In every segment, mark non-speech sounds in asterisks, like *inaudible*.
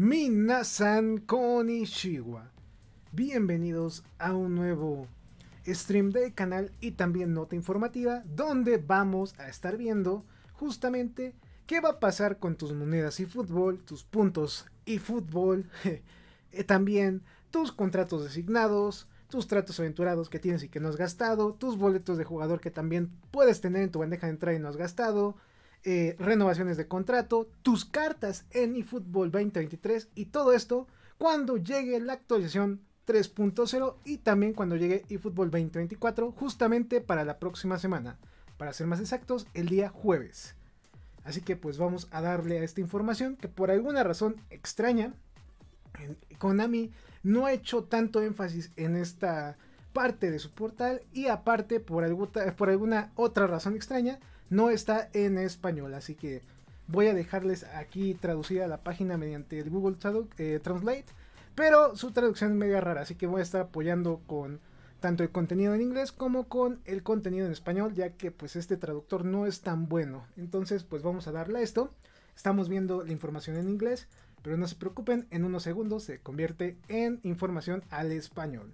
Minasan Konishiwa. Bienvenidos a un nuevo stream del canal y también nota informativa donde vamos a estar viendo justamente qué va a pasar con tus monedas y fútbol, tus puntos y fútbol, *laughs* eh, también tus contratos designados, tus tratos aventurados que tienes y que no has gastado, tus boletos de jugador que también puedes tener en tu bandeja de entrada y no has gastado, eh, renovaciones de contrato, tus cartas en eFootball 2023 y todo esto cuando llegue la actualización 3.0 y también cuando llegue eFootball 2024 justamente para la próxima semana, para ser más exactos, el día jueves. Así que pues vamos a darle a esta información que por alguna razón extraña, Konami no ha hecho tanto énfasis en esta parte de su portal y aparte por alguna otra razón extraña, no está en español, así que voy a dejarles aquí traducida la página mediante el Google eh, Translate, pero su traducción es media rara, así que voy a estar apoyando con tanto el contenido en inglés como con el contenido en español, ya que pues este traductor no es tan bueno. Entonces pues vamos a darle a esto. Estamos viendo la información en inglés, pero no se preocupen, en unos segundos se convierte en información al español.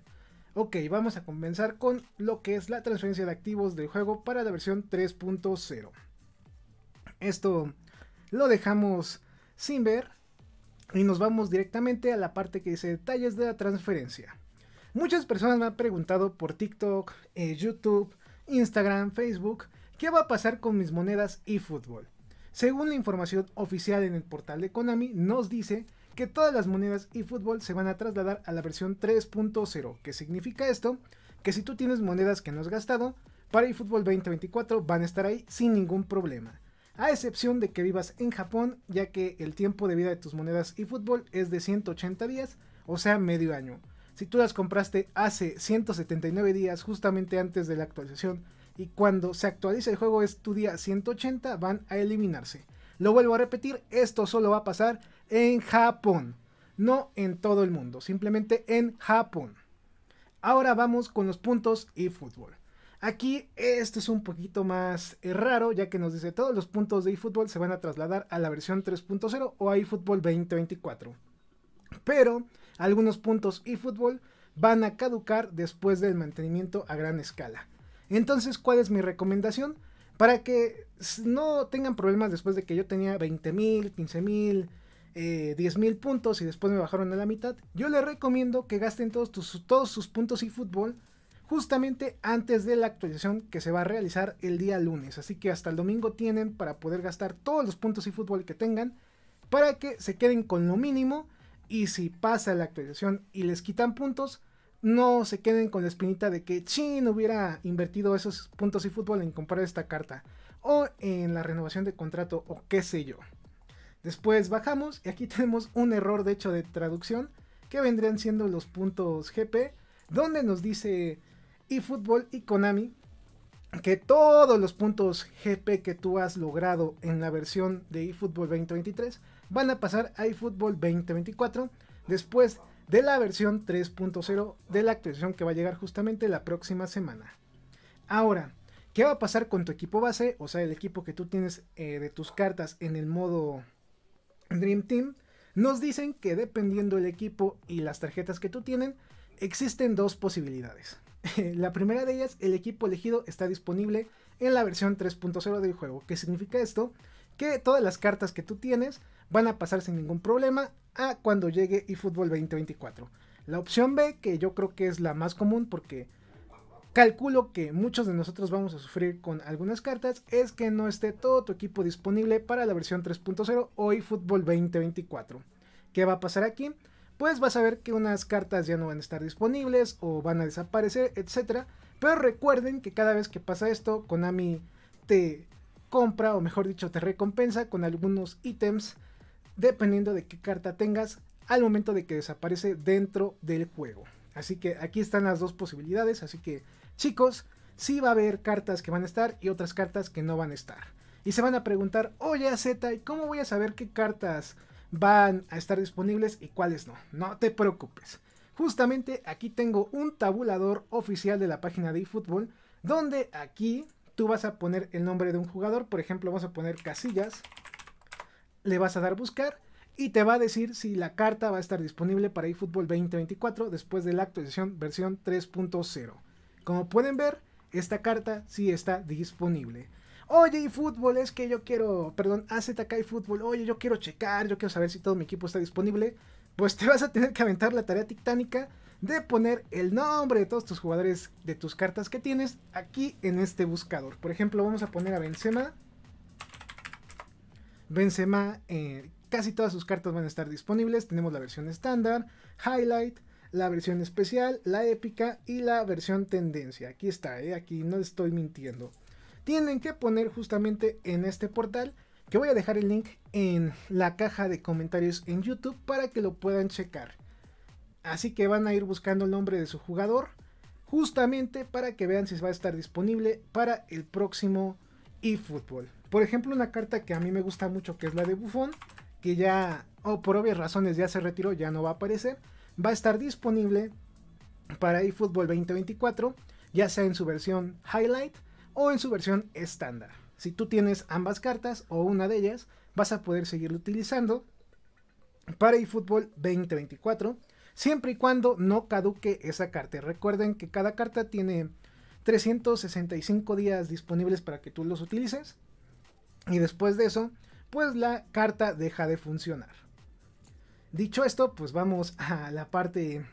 Ok, vamos a comenzar con lo que es la transferencia de activos del juego para la versión 3.0. Esto lo dejamos sin ver y nos vamos directamente a la parte que dice detalles de la transferencia. Muchas personas me han preguntado por TikTok, eh, YouTube, Instagram, Facebook, ¿qué va a pasar con mis monedas y fútbol? Según la información oficial en el portal de Konami, nos dice que todas las monedas y fútbol se van a trasladar a la versión 3.0. ¿Qué significa esto? Que si tú tienes monedas que no has gastado, para eFootball 2024 van a estar ahí sin ningún problema. A excepción de que vivas en Japón, ya que el tiempo de vida de tus monedas eFootball fútbol es de 180 días, o sea, medio año. Si tú las compraste hace 179 días, justamente antes de la actualización, y cuando se actualice el juego es tu día 180, van a eliminarse. Lo vuelvo a repetir, esto solo va a pasar en Japón, no en todo el mundo, simplemente en Japón. Ahora vamos con los puntos y fútbol. Aquí esto es un poquito más eh, raro, ya que nos dice todos los puntos de eFootball se van a trasladar a la versión 3.0 o a eFootball 2024. Pero algunos puntos eFootball van a caducar después del mantenimiento a gran escala. Entonces, ¿cuál es mi recomendación? para que no tengan problemas después de que yo tenía 20 mil, 15 mil, 10 eh, mil puntos y después me bajaron a la mitad. Yo les recomiendo que gasten todos, todos sus puntos y fútbol justamente antes de la actualización que se va a realizar el día lunes. Así que hasta el domingo tienen para poder gastar todos los puntos y fútbol que tengan para que se queden con lo mínimo y si pasa la actualización y les quitan puntos, no se queden con la espinita de que Chin hubiera invertido esos puntos y fútbol en comprar esta carta. O en la renovación de contrato o qué sé yo. Después bajamos y aquí *laughs* tenemos un error de hecho de traducción que vendrían siendo los puntos GP donde nos dice eFootball y Konami que todos los puntos GP que tú has logrado en la versión de eFootball 2023 van a pasar a eFootball 2024. Después de la versión 3.0 de la actualización que va a llegar justamente la próxima semana. Ahora, ¿qué va a pasar con tu equipo base? O sea, el equipo que tú tienes eh, de tus cartas en el modo Dream Team. Nos dicen que dependiendo el equipo y las tarjetas que tú tienen, existen dos posibilidades. *laughs* la primera de ellas, el equipo elegido está disponible en la versión 3.0 del juego. ¿Qué significa esto? Que todas las cartas que tú tienes van a pasar sin ningún problema a cuando llegue eFootball 2024. La opción B, que yo creo que es la más común porque calculo que muchos de nosotros vamos a sufrir con algunas cartas, es que no esté todo tu equipo disponible para la versión 3.0 o eFootball 2024. ¿Qué va a pasar aquí? Pues vas a ver que unas cartas ya no van a estar disponibles o van a desaparecer, etc. Pero recuerden que cada vez que pasa esto, Konami te compra o mejor dicho te recompensa con algunos ítems dependiendo de qué carta tengas al momento de que desaparece dentro del juego. Así que aquí están las dos posibilidades, así que chicos, sí va a haber cartas que van a estar y otras cartas que no van a estar. Y se van a preguntar, oye Z, cómo voy a saber qué cartas van a estar disponibles y cuáles no? No te preocupes. Justamente aquí tengo un tabulador oficial de la página de eFootball, donde aquí tú vas a poner el nombre de un jugador, por ejemplo, vas a poner Casillas, le vas a dar buscar y te va a decir si la carta va a estar disponible para eFootball 2024 después de la actualización versión 3.0. Como pueden ver, esta carta sí está disponible. Oye, eFootball, es que yo quiero, perdón, AZK eFootball, oye, yo quiero checar, yo quiero saber si todo mi equipo está disponible. Pues te vas a tener que aventar la tarea titánica de poner el nombre de todos tus jugadores de tus cartas que tienes aquí en este buscador. Por ejemplo, vamos a poner a Benzema Benzema, eh, casi todas sus cartas van a estar disponibles. Tenemos la versión estándar, highlight, la versión especial, la épica y la versión tendencia. Aquí está, eh, aquí no estoy mintiendo. Tienen que poner justamente en este portal, que voy a dejar el link en la caja de comentarios en YouTube para que lo puedan checar. Así que van a ir buscando el nombre de su jugador, justamente para que vean si va a estar disponible para el próximo eFootball. Por ejemplo, una carta que a mí me gusta mucho, que es la de Buffon que ya, o oh, por obvias razones, ya se retiró, ya no va a aparecer, va a estar disponible para eFootball 2024, ya sea en su versión Highlight o en su versión estándar. Si tú tienes ambas cartas o una de ellas, vas a poder seguirlo utilizando para eFootball 2024, siempre y cuando no caduque esa carta. Recuerden que cada carta tiene 365 días disponibles para que tú los utilices. Y después de eso, pues la carta deja de funcionar. Dicho esto, pues vamos a la parte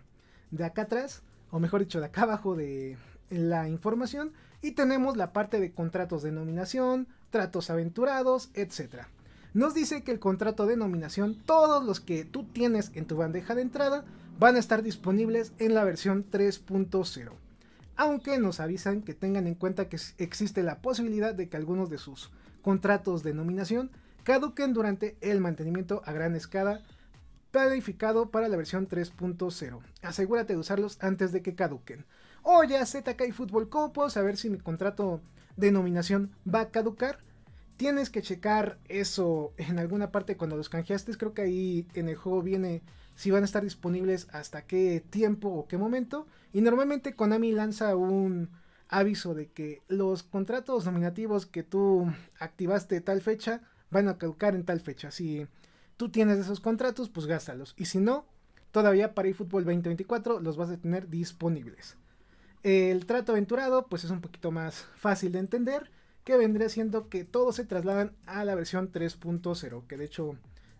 de acá atrás, o mejor dicho, de acá abajo de la información, y tenemos la parte de contratos de nominación, tratos aventurados, etc. Nos dice que el contrato de nominación, todos los que tú tienes en tu bandeja de entrada, van a estar disponibles en la versión 3.0. Aunque nos avisan que tengan en cuenta que existe la posibilidad de que algunos de sus contratos de nominación caduquen durante el mantenimiento a gran escala planificado para la versión 3.0. Asegúrate de usarlos antes de que caduquen. oye ya ZK Fútbol, ¿cómo puedo saber si mi contrato de nominación va a caducar? Tienes que checar eso en alguna parte cuando los canjeaste. Creo que ahí en el juego viene si van a estar disponibles hasta qué tiempo o qué momento. Y normalmente Konami lanza un, aviso de que los contratos nominativos que tú activaste tal fecha van a caducar en tal fecha. Si tú tienes esos contratos, pues gástalos. Y si no, todavía para eFootball 2024 los vas a tener disponibles. El trato aventurado, pues es un poquito más fácil de entender, que vendría siendo que todos se trasladan a la versión 3.0, que de hecho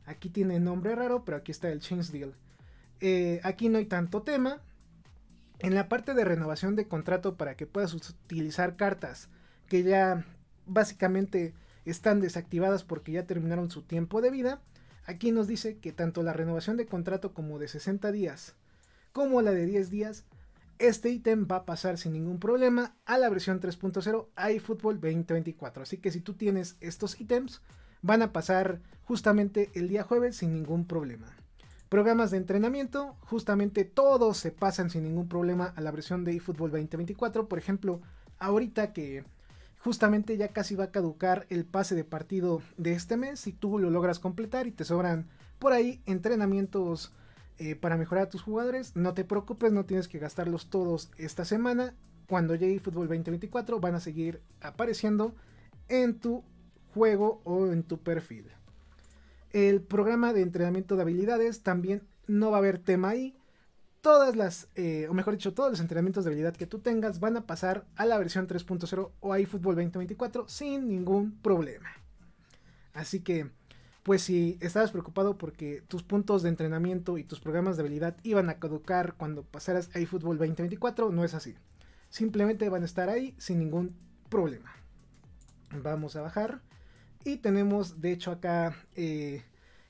aquí tiene nombre raro, pero aquí está el Change Deal. Eh, aquí no hay tanto tema, en la parte de renovación de contrato para que puedas utilizar cartas que ya básicamente están desactivadas porque ya terminaron su tiempo de vida, aquí nos dice que tanto la renovación de contrato como de 60 días como la de 10 días, este ítem va a pasar sin ningún problema a la versión 3.0 iFootball 2024. Así que si tú tienes estos ítems, van a pasar justamente el día jueves sin ningún problema. Programas de entrenamiento, justamente todos se pasan sin ningún problema a la versión de eFootball 2024. Por ejemplo, ahorita que justamente ya casi va a caducar el pase de partido de este mes, si tú lo logras completar y te sobran por ahí entrenamientos eh, para mejorar a tus jugadores, no te preocupes, no tienes que gastarlos todos esta semana. Cuando llegue eFootball 2024 van a seguir apareciendo en tu juego o en tu perfil. El programa de entrenamiento de habilidades también no va a haber tema ahí. Todas las, eh, o mejor dicho, todos los entrenamientos de habilidad que tú tengas van a pasar a la versión 3.0 o a eFootball 2024 sin ningún problema. Así que, pues si estabas preocupado porque tus puntos de entrenamiento y tus programas de habilidad iban a caducar cuando pasaras a iFootball 2024, no es así. Simplemente van a estar ahí sin ningún problema. Vamos a bajar. Y tenemos, de hecho, acá eh,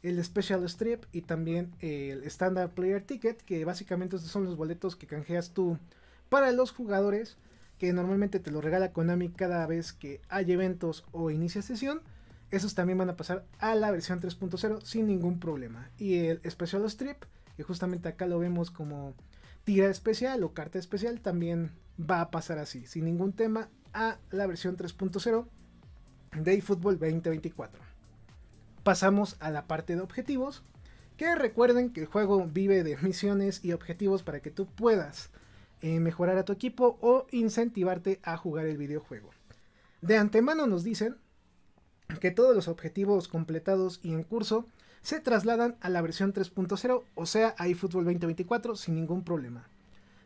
el Special Strip y también el Standard Player Ticket, que básicamente son los boletos que canjeas tú para los jugadores, que normalmente te lo regala Konami cada vez que hay eventos o inicia sesión. Esos también van a pasar a la versión 3.0 sin ningún problema. Y el Special Strip, que justamente acá lo vemos como tira especial o carta especial, también va a pasar así, sin ningún tema, a la versión 3.0 de eFootball 2024. Pasamos a la parte de objetivos, que recuerden que el juego vive de misiones y objetivos para que tú puedas eh, mejorar a tu equipo o incentivarte a jugar el videojuego. De antemano nos dicen que todos los objetivos completados y en curso se trasladan a la versión 3.0, o sea, a iFootball 2024 sin ningún problema.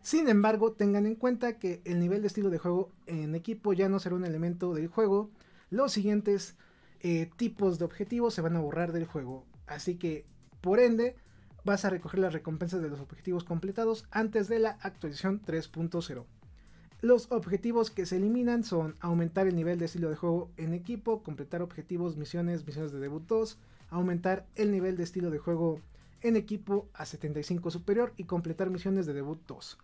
Sin embargo, tengan en cuenta que el nivel de estilo de juego en equipo ya no será un elemento del juego, los siguientes eh, tipos de objetivos se van a borrar del juego. Así que, por ende, vas a recoger las recompensas de los objetivos completados antes de la actualización 3.0. Los objetivos que se eliminan son aumentar el nivel de estilo de juego en equipo, completar objetivos, misiones, misiones de debut 2, aumentar el nivel de estilo de juego en equipo a 75 superior y completar misiones de debut 2.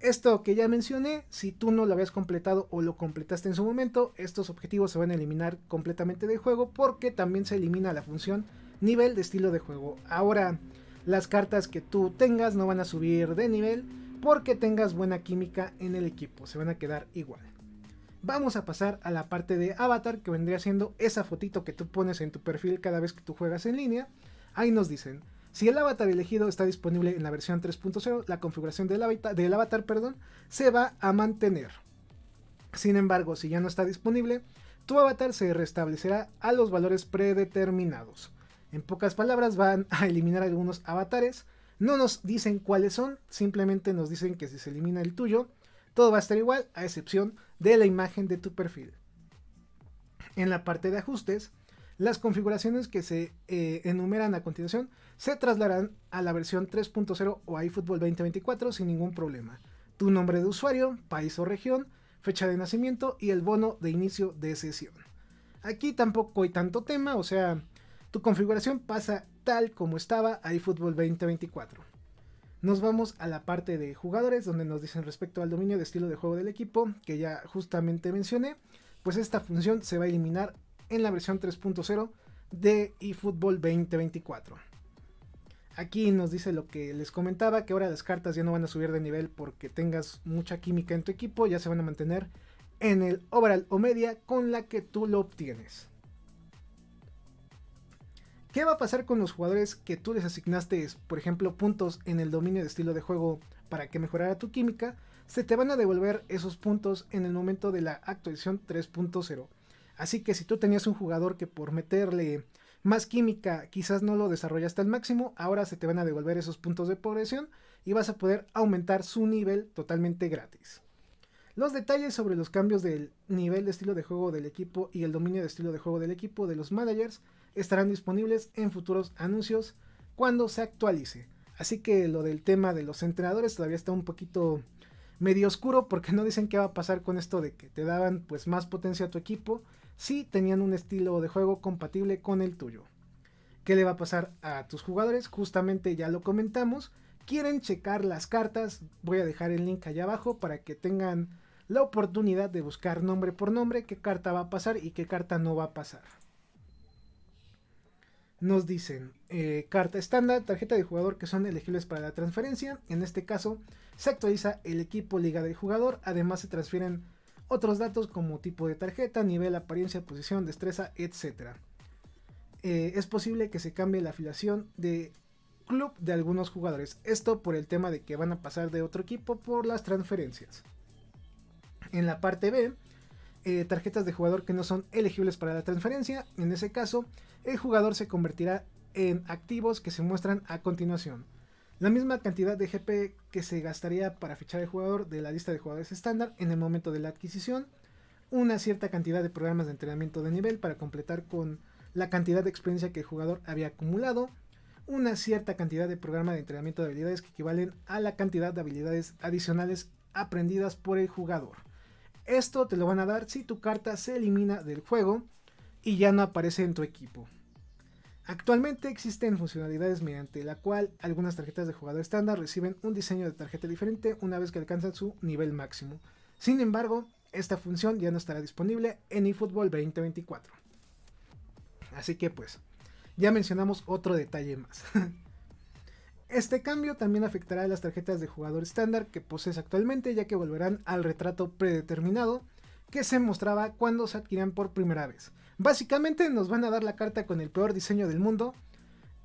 Esto que ya mencioné, si tú no lo habías completado o lo completaste en su momento, estos objetivos se van a eliminar completamente del juego porque también se elimina la función nivel de estilo de juego. Ahora, las cartas que tú tengas no van a subir de nivel porque tengas buena química en el equipo, se van a quedar igual. Vamos a pasar a la parte de avatar que vendría siendo esa fotito que tú pones en tu perfil cada vez que tú juegas en línea. Ahí nos dicen, si el avatar elegido está disponible en la versión 3.0, la configuración del avatar, avatar perdón, se va a mantener. Sin embargo, si ya no está disponible, tu avatar se restablecerá a los valores predeterminados. En pocas palabras, van a eliminar algunos avatares. No nos dicen cuáles son, simplemente nos dicen que si se elimina el tuyo, todo va a estar igual, a excepción de la imagen de tu perfil. En la parte de ajustes, las configuraciones que se eh, enumeran a continuación se trasladarán a la versión 3.0 o iFootball 2024 sin ningún problema. Tu nombre de usuario, país o región, fecha de nacimiento y el bono de inicio de sesión. Aquí tampoco hay tanto tema, o sea, tu configuración pasa tal como estaba a iFootball 2024. Nos vamos a la parte de jugadores, donde nos dicen respecto al dominio de estilo de juego del equipo, que ya justamente mencioné, pues esta función se va a eliminar en la versión 3.0 de eFootball 2024. Aquí nos dice lo que les comentaba, que ahora las cartas ya no van a subir de nivel porque tengas mucha química en tu equipo, ya se van a mantener en el overall o media con la que tú lo obtienes. ¿Qué va a pasar con los jugadores que tú les asignaste, por ejemplo, puntos en el dominio de estilo de juego para que mejorara tu química? Se te van a devolver esos puntos en el momento de la actualización 3.0. Así que si tú tenías un jugador que por meterle más química quizás no lo desarrollaste al máximo, ahora se te van a devolver esos puntos de progresión y vas a poder aumentar su nivel totalmente gratis. Los detalles sobre los cambios del nivel de estilo de juego del equipo y el dominio de estilo de juego del equipo de los managers estarán disponibles en futuros anuncios cuando se actualice. Así que lo del tema de los entrenadores todavía está un poquito medio oscuro porque no dicen qué va a pasar con esto de que te daban pues más potencia a tu equipo si tenían un estilo de juego compatible con el tuyo. ¿Qué le va a pasar a tus jugadores? Justamente ya lo comentamos. Quieren checar las cartas, voy a dejar el link allá abajo para que tengan la oportunidad de buscar nombre por nombre qué carta va a pasar y qué carta no va a pasar. Nos dicen eh, carta estándar, tarjeta de jugador que son elegibles para la transferencia. En este caso se actualiza el equipo liga del jugador, además se transfieren otros datos como tipo de tarjeta, nivel, apariencia, posición, destreza, etc. Eh, es posible que se cambie la afiliación de club de algunos jugadores. Esto por el tema de que van a pasar de otro equipo por las transferencias. En la parte B, eh, tarjetas de jugador que no son elegibles para la transferencia. En ese caso, el jugador se convertirá en activos que se muestran a continuación la misma cantidad de GP que se gastaría para fichar el jugador de la lista de jugadores estándar en el momento de la adquisición, una cierta cantidad de programas de entrenamiento de nivel para completar con la cantidad de experiencia que el jugador había acumulado, una cierta cantidad de programa de entrenamiento de habilidades que equivalen a la cantidad de habilidades adicionales aprendidas por el jugador. Esto te lo van a dar si tu carta se elimina del juego y ya no aparece en tu equipo. Actualmente existen funcionalidades mediante la cual algunas tarjetas de jugador estándar reciben un diseño de tarjeta diferente una vez que alcanzan su nivel máximo. Sin embargo, esta función ya no estará disponible en eFootball 2024. Así que pues, ya mencionamos otro detalle más. *laughs* Este cambio también afectará a las tarjetas de jugador estándar que posees actualmente ya que volverán al retrato predeterminado que se mostraba cuando se adquirían por primera vez. Básicamente nos van a dar la carta con el peor diseño del mundo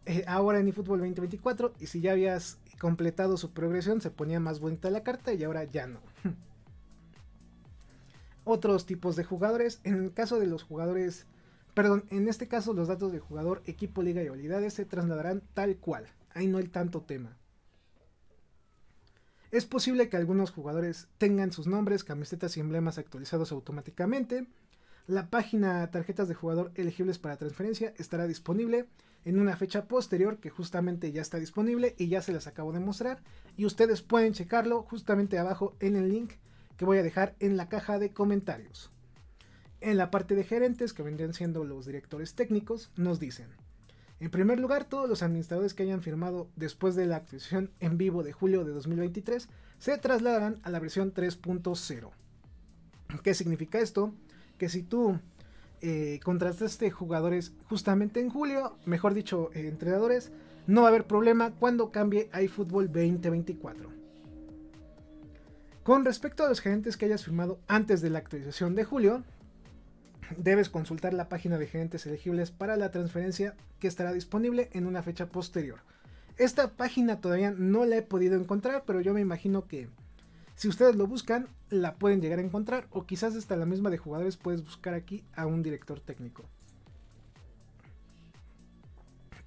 eh, ahora en eFootball 2024 y si ya habías completado su progresión se ponía más bonita la carta y ahora ya no. *laughs* Otros tipos de jugadores, en el caso de los jugadores, perdón, en este caso los datos de jugador, equipo, liga y habilidades se trasladarán tal cual, ahí no hay tanto tema. Es posible que algunos jugadores tengan sus nombres, camisetas y emblemas actualizados automáticamente. La página tarjetas de jugador elegibles para transferencia estará disponible en una fecha posterior que justamente ya está disponible y ya se las acabo de mostrar. Y ustedes pueden checarlo justamente abajo en el link que voy a dejar en la caja de comentarios. En la parte de gerentes, que vendrían siendo los directores técnicos, nos dicen en primer lugar, todos los administradores que hayan firmado después de la actualización en vivo de julio de 2023 se trasladarán a la versión 3.0. ¿Qué significa esto? Que si tú eh, contrataste jugadores justamente en julio, mejor dicho, eh, entrenadores, no va a haber problema cuando cambie iFootball 2024. Con respecto a los gerentes que hayas firmado antes de la actualización de julio, debes consultar la página de gerentes elegibles para la transferencia que estará disponible en una fecha posterior. Esta página todavía no la he podido encontrar, pero yo me imagino que si ustedes lo buscan, la pueden llegar a encontrar o quizás hasta la misma de jugadores puedes buscar aquí a un director técnico.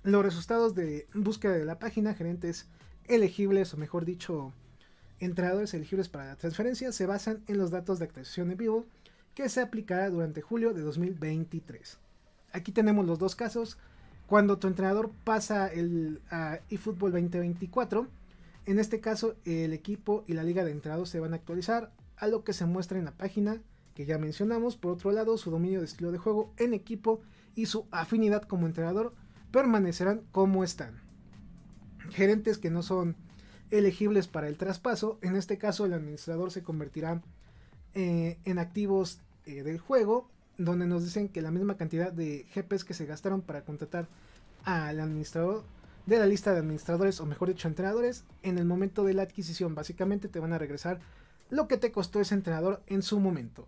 Los resultados de búsqueda de la página, gerentes elegibles o mejor dicho, entrenadores elegibles para la transferencia, se basan en los datos de actualización en vivo que se aplicará durante julio de 2023. Aquí tenemos los dos casos. Cuando tu entrenador pasa el, a eFootball 2024, en este caso el equipo y la liga de entrados se van a actualizar a lo que se muestra en la página que ya mencionamos. Por otro lado, su dominio de estilo de juego en equipo y su afinidad como entrenador permanecerán como están. Gerentes que no son elegibles para el traspaso, en este caso el administrador se convertirá eh, en activos eh, del juego, donde nos dicen que la misma cantidad de GPs que se gastaron para contratar al administrador de la lista de administradores, o mejor dicho, entrenadores, en el momento de la adquisición. Básicamente te van a regresar lo que te costó ese entrenador en su momento.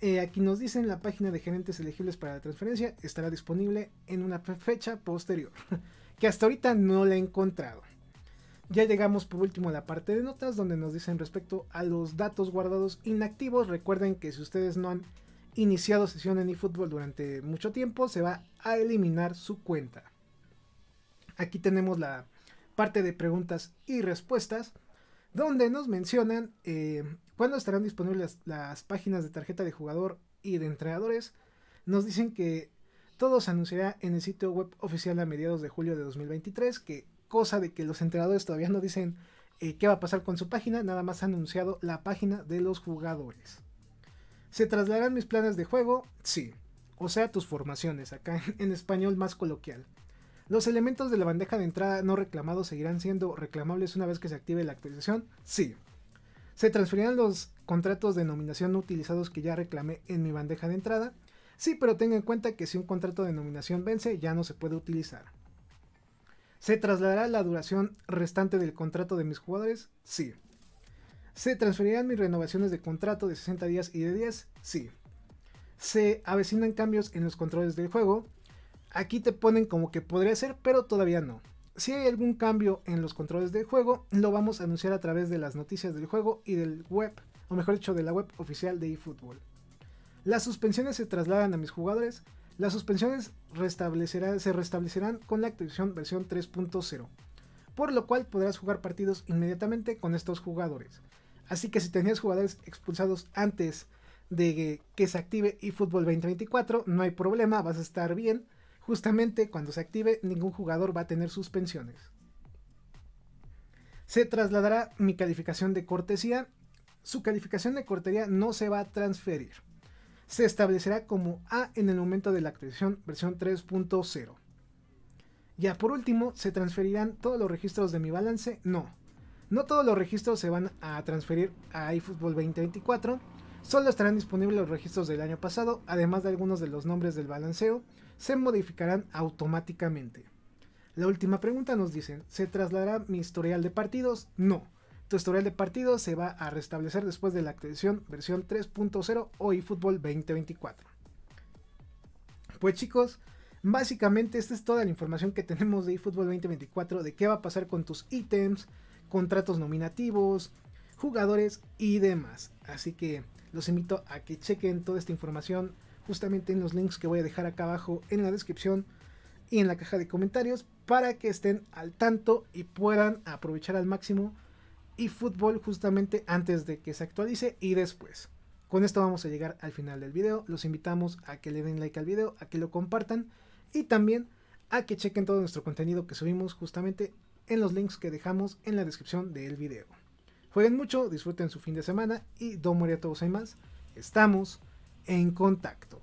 Eh, aquí nos dicen la página de gerentes elegibles para la transferencia estará disponible en una fecha posterior, *laughs* que hasta ahorita no la he encontrado. Ya llegamos por último a la parte de notas donde nos dicen respecto a los datos guardados inactivos. Recuerden que si ustedes no han iniciado sesión en eFootball durante mucho tiempo, se va a eliminar su cuenta. Aquí tenemos la parte de preguntas y respuestas donde nos mencionan eh, cuándo estarán disponibles las, las páginas de tarjeta de jugador y de entrenadores. Nos dicen que todo se anunciará en el sitio web oficial a mediados de julio de 2023, que cosa de que los entrenadores todavía no dicen eh, qué va a pasar con su página, nada más ha anunciado la página de los jugadores. ¿Se trasladarán mis planes de juego? Sí. O sea, tus formaciones, acá en, español más coloquial. ¿Los elementos de la bandeja de entrada no reclamados seguirán siendo reclamables una vez que se active la actualización? Sí. ¿Se transferirán los contratos de nominación no utilizados que ya reclamé en mi bandeja de entrada? Sí, pero tenga en cuenta que si un contrato de nominación vence ya no se puede utilizar. ¿Se trasladará la duración restante del contrato de mis jugadores? Sí. ¿Se transferirán mis renovaciones de contrato de 60 días y de 10? Sí. ¿Se avecinan cambios en los controles del juego? Aquí te ponen como que podría ser, pero todavía no. Si hay algún cambio en los controles del juego, lo vamos a anunciar a través de las noticias del juego y del web, o mejor dicho, de la web oficial de eFootball. ¿Las suspensiones se trasladan a mis jugadores? Las suspensiones se restablecerán con la actualización versión 3.0, por lo cual podrás jugar partidos inmediatamente con estos jugadores. Así que si tenías jugadores expulsados antes de que se active eFootball 2024, no hay problema, vas a estar bien. Justamente cuando se active, ningún jugador va a tener suspensiones. Se trasladará mi calificación de cortesía. Su calificación de cortesía no se va a transferir se establecerá como A en el momento de la actualización versión 3.0. Ya por último, ¿se transferirán todos los registros de mi balance? No. No todos los registros se van a transferir a iFootball 2024, solo estarán disponibles los registros del año pasado, además de algunos de los nombres del balanceo, se modificarán automáticamente. La última pregunta nos dicen, ¿se trasladará mi historial de partidos? No. Tu historial de partido se va a restablecer después de la actualización versión 3.0 o eFootball 2024. Pues chicos, básicamente esta es toda la información que tenemos de eFootball 2024, de qué va a pasar con tus ítems, contratos nominativos, jugadores y demás. Así que los invito a que chequen toda esta información justamente en los links que voy a dejar acá abajo en la descripción y en la caja de comentarios para que estén al tanto y puedan aprovechar al máximo y fútbol justamente antes de que se actualice y después. Con esto vamos a llegar al final del video. Los invitamos a que le den like al video, a que lo compartan y también a que chequen todo nuestro contenido que subimos justamente en los links que dejamos en la descripción del video. Jueguen mucho, disfruten su fin de semana y muere a todos y más. Estamos en contacto.